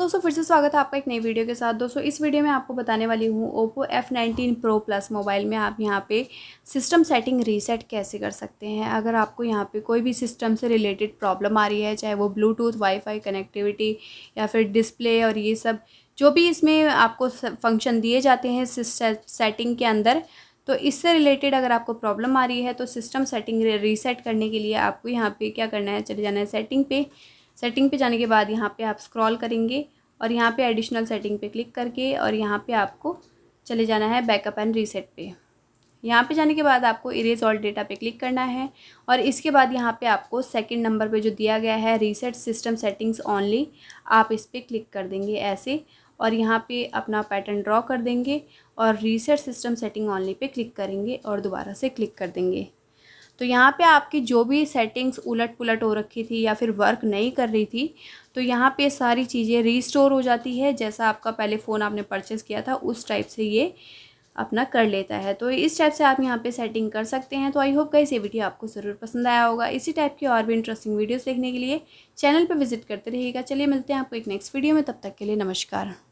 दोस्तों फिर से स्वागत है आपका एक नई वीडियो के साथ दोस्तों इस वीडियो में आपको बताने वाली हूँ Oppo F nineteen pro plus mobile में आप यहाँ पे सिस्टम सेटिंग रीसेट कैसे कर सकते हैं अगर आपको यहाँ पे कोई भी सिस्टम से रिलेटेड प्रॉब्लम आ रही है चाहे वो ब्लूटूथ वाईफाई कनेक्टिविटी या फिर डिस्प्ले और ये सब जो भी इसमें आपको फंक्शन दिए जाते हैं सेटिंग के अंदर तो इससे रिलेटेड अगर आपको प्रॉब्लम आ रही है तो सिस्टम सेटिंग रीसेट करने के लिए आपको यहाँ पर क्या करना है चले जाना है सेटिंग पे सेटिंग पे जाने के बाद यहाँ पे आप स्क्रॉल करेंगे और यहाँ पे एडिशनल सेटिंग पे क्लिक करके और यहाँ पे आपको चले जाना है बैकअप एंड रीसेट पे यहाँ पे जाने के बाद आपको इरेज ऑल डेटा पे क्लिक करना है और इसके बाद यहाँ पे आपको सेकंड नंबर पे जो दिया गया है रीसेट सिस्टम सेटिंग्स ऑनली आप इस पर क्लिक कर देंगे ऐसे और यहाँ पे अपना पैटर्न ड्रॉ कर देंगे और रीसेट सिस्टम सेटिंग ऑनली पे क्लिक करेंगे और दोबारा से क्लिक कर देंगे तो यहाँ पे आपकी जो भी सेटिंग्स उलट पुलट हो रखी थी या फिर वर्क नहीं कर रही थी तो यहाँ पे सारी चीज़ें रीस्टोर हो जाती है जैसा आपका पहले फ़ोन आपने परचेज़ किया था उस टाइप से ये अपना कर लेता है तो इस टाइप से आप यहाँ पे सेटिंग कर सकते हैं तो आई होप गाइस ये वीडियो आपको ज़रूर पसंद आया होगा इसी टाइप की और भी इंटरेस्टिंग वीडियोज़ देखने के लिए चैनल पर विजिट करते रहिएगा चलिए मिलते हैं आपको एक नेक्स्ट वीडियो में तब तक के लिए नमस्कार